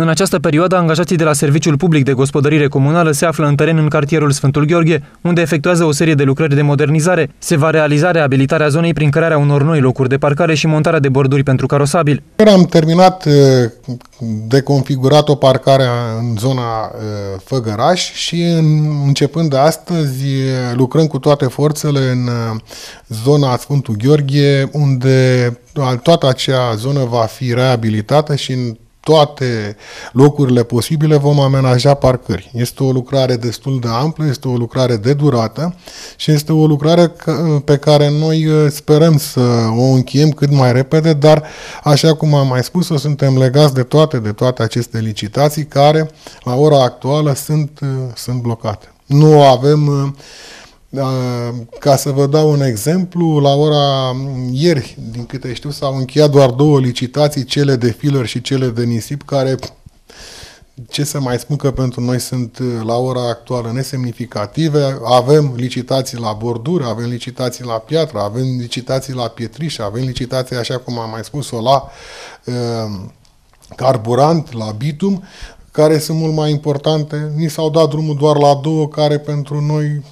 În această perioadă, angajații de la Serviciul Public de Gospodărire Comunală se află în teren în cartierul Sfântul Gheorghe, unde efectuează o serie de lucrări de modernizare. Se va realiza reabilitarea zonei prin crearea unor noi locuri de parcare și montarea de borduri pentru carosabil. Am terminat de configurat o parcare în zona Făgăraș și începând de astăzi lucrăm cu toate forțele în zona Sfântul Gheorghe, unde toată acea zonă va fi reabilitată și în toate locurile posibile vom amenaja parcări. Este o lucrare destul de amplă, este o lucrare de durată și este o lucrare pe care noi uh, sperăm să o încheiem cât mai repede, dar așa cum am mai spus, o suntem legați de toate, de toate aceste licitații care la ora actuală sunt, uh, sunt blocate. Nu avem uh, da, ca să vă dau un exemplu, la ora mm, ieri, din câte știu, s-au încheiat doar două licitații, cele de filler și cele de nisip, care, ce să mai spun că pentru noi sunt uh, la ora actuală nesemnificative. Avem licitații la borduri, avem licitații la piatră, avem licitații la pietriș, avem licitații, așa cum am mai spus-o, la uh, carburant, la bitum, care sunt mult mai importante. Ni s-au dat drumul doar la două, care pentru noi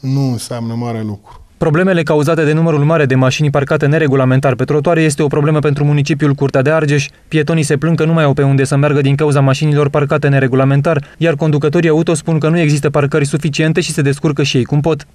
nu înseamnă mare lucru. Problemele cauzate de numărul mare de mașini parcate neregulamentar pe trotuare este o problemă pentru municipiul Curtea de Argeș. Pietonii se plâng că nu mai au pe unde să meargă din cauza mașinilor parcate neregulamentar, iar conducătorii auto spun că nu există parcări suficiente și se descurcă și ei cum pot.